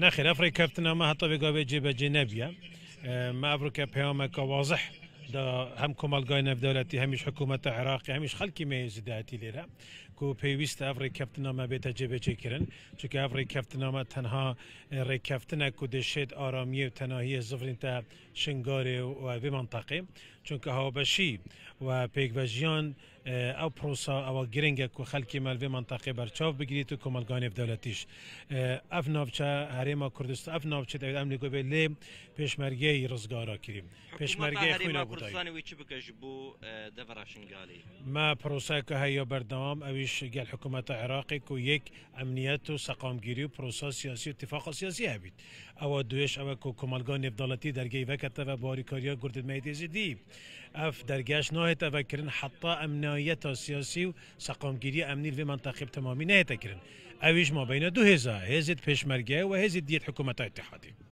نخیر افری ما حتی بگا به جیب جی ما افرو که واضح دا هم کمالگای نف دولتی همیش حکومت عراقی همیش خلکی میز دهتی لیره کو پیوست افری ما به تجربه چه چون افری ما تنها رکفتنه کو کودشید آرامی و تنهایی زفرین تا شنگار و به منطقه چون که هاوبشی و پیگوژیان Eh, او پروسا او گرنگ کو خلکی ملوی منطقه برچاو بگیرید و کمالگان دولتیش eh, اف نافچه هریما کردستان اف نافچه دوید امنی گو بلی پیشمرگی رزگارا کریم پیشمرگی خوینا بودای ما eh، پروسا که هیا بردام اویش گل حکومت عراقی کو یک امنیت و سقامگیری و پروسا سیاسی و اتفاق سیاسی هبید او دویش او کو کمالگان دولتی درگی وکتا و باریکاریا گردید میدیزی دی اف درگیش ناهت او کرن حتی امنیت جنایت سیاسی و سقامگیری امنی و منطقه تمامی نهیت کرن اویش ما بین دو هزار هزت پیشمرگه و هزت دیت حکومت اتحادی